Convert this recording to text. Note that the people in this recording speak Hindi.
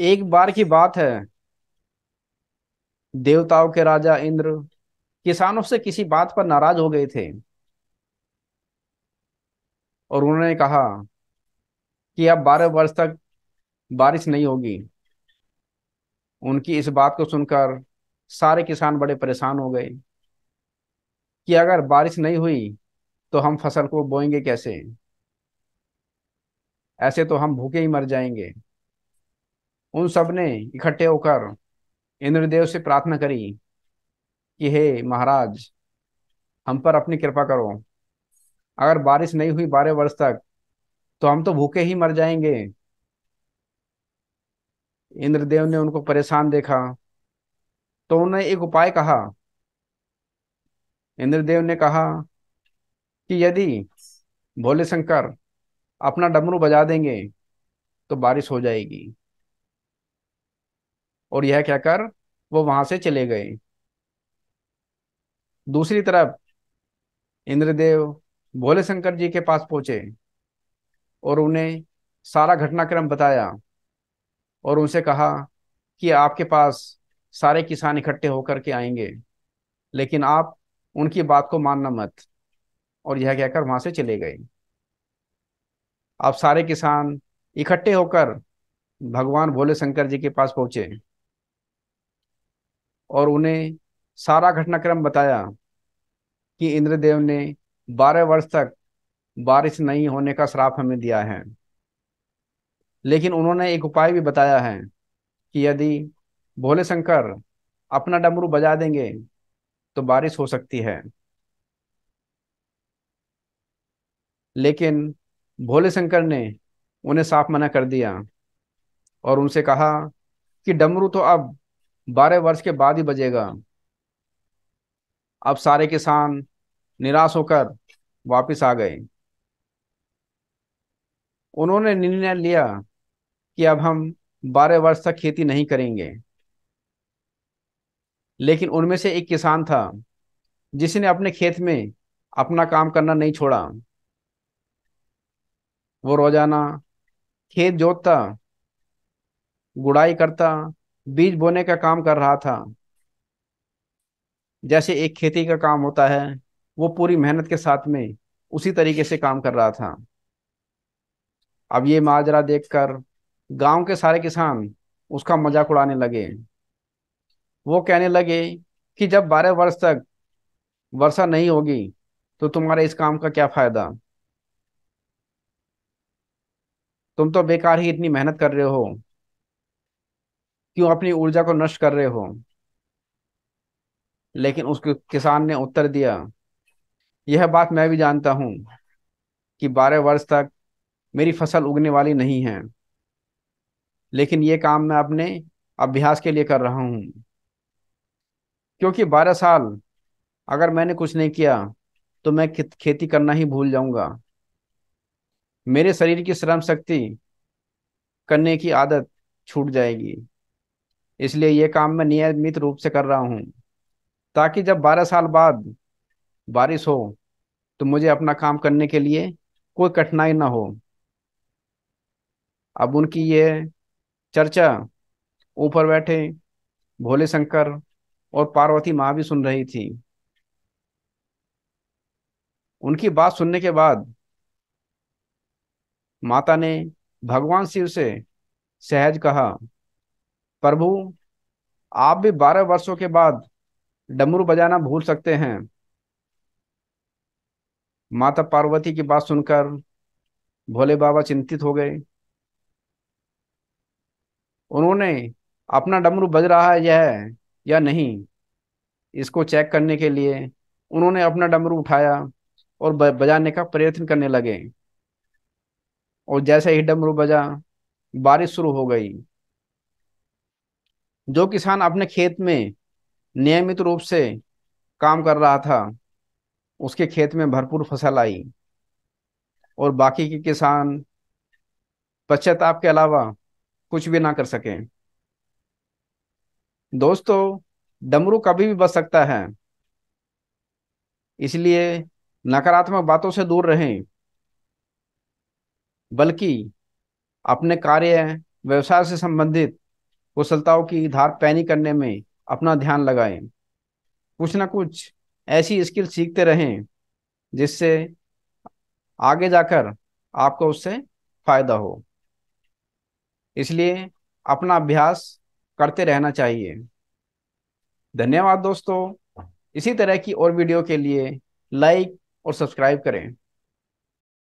एक बार की बात है देवताओं के राजा इंद्र किसानों से किसी बात पर नाराज हो गए थे और उन्होंने कहा कि अब बारह वर्ष तक बारिश नहीं होगी उनकी इस बात को सुनकर सारे किसान बड़े परेशान हो गए कि अगर बारिश नहीं हुई तो हम फसल को बोएंगे कैसे ऐसे तो हम भूखे ही मर जाएंगे उन सब ने इकट्ठे होकर इंद्रदेव से प्रार्थना करी कि हे महाराज हम पर अपनी कृपा करो अगर बारिश नहीं हुई बारह वर्ष तक तो हम तो भूखे ही मर जाएंगे इंद्रदेव ने उनको परेशान देखा तो उन्होंने एक उपाय कहा इंद्रदेव ने कहा कि यदि भोले शंकर अपना डमरू बजा देंगे तो बारिश हो जाएगी और यह क्या कर वो वहां से चले गए दूसरी तरफ इंद्रदेव भोले शंकर जी के पास पहुंचे और उन्हें सारा घटनाक्रम बताया और उनसे कहा कि आपके पास सारे किसान इकट्ठे होकर के आएंगे लेकिन आप उनकी बात को मानना मत और यह कहकर वहां से चले गए आप सारे किसान इकट्ठे होकर भगवान भोले शंकर जी के पास पहुंचे और उन्हें सारा घटनाक्रम बताया कि इंद्रदेव ने बारह वर्ष तक बारिश नहीं होने का श्राप हमें दिया है लेकिन उन्होंने एक उपाय भी बताया है कि यदि भोले शंकर अपना डमरू बजा देंगे तो बारिश हो सकती है लेकिन भोले शंकर ने उन्हें साफ मना कर दिया और उनसे कहा कि डमरू तो अब बारह वर्ष के बाद ही बजेगा अब सारे किसान निराश होकर वापस आ गए उन्होंने निर्णय लिया कि अब हम बारह वर्ष तक खेती नहीं करेंगे लेकिन उनमें से एक किसान था जिसने अपने खेत में अपना काम करना नहीं छोड़ा वो रोजाना खेत जोतता गुड़ाई करता बीज बोने का काम कर रहा था जैसे एक खेती का काम होता है वो पूरी मेहनत के साथ में उसी तरीके से काम कर रहा था अब ये माजरा देखकर गांव के सारे किसान उसका मजाक उड़ाने लगे वो कहने लगे कि जब बारह वर्ष तक वर्षा नहीं होगी तो तुम्हारे इस काम का क्या फायदा तुम तो बेकार ही इतनी मेहनत कर रहे हो क्यों अपनी ऊर्जा को नष्ट कर रहे हो लेकिन उसके किसान ने उत्तर दिया यह बात मैं भी जानता हूं कि बारह वर्ष तक मेरी फसल उगने वाली नहीं है लेकिन ये काम मैं अपने अभ्यास के लिए कर रहा हूं क्योंकि बारह साल अगर मैंने कुछ नहीं किया तो मैं खेती करना ही भूल जाऊंगा मेरे शरीर की श्रम शक्ति करने की आदत छूट जाएगी इसलिए ये काम मैं नियमित रूप से कर रहा हूँ ताकि जब बारह साल बाद बारिश हो तो मुझे अपना काम करने के लिए कोई कठिनाई ना हो अब उनकी ये चर्चा ऊपर बैठे भोले शंकर और पार्वती माँ भी सुन रही थी उनकी बात सुनने के बाद माता ने भगवान शिव से सहज कहा प्रभु आप भी बारह वर्षों के बाद डमरू बजाना भूल सकते हैं माता पार्वती की बात सुनकर भोले बाबा चिंतित हो गए उन्होंने अपना डमरू बज रहा है यह या नहीं इसको चेक करने के लिए उन्होंने अपना डमरू उठाया और बजाने का प्रयत्न करने लगे और जैसे ही डमरू बजा बारिश शुरू हो गई जो किसान अपने खेत में नियमित रूप से काम कर रहा था उसके खेत में भरपूर फसल आई और बाकी के किसान पश्चाताप के अलावा कुछ भी ना कर सके दोस्तों डमरू कभी भी बच सकता है इसलिए नकारात्मक बातों से दूर रहें बल्कि अपने कार्य व्यवसाय से संबंधित कुशलताओं की धार पैनी करने में अपना ध्यान लगाएं कुछ ना कुछ ऐसी स्किल सीखते रहें जिससे आगे जाकर आपको उससे फायदा हो इसलिए अपना अभ्यास करते रहना चाहिए धन्यवाद दोस्तों इसी तरह की और वीडियो के लिए लाइक और सब्सक्राइब करें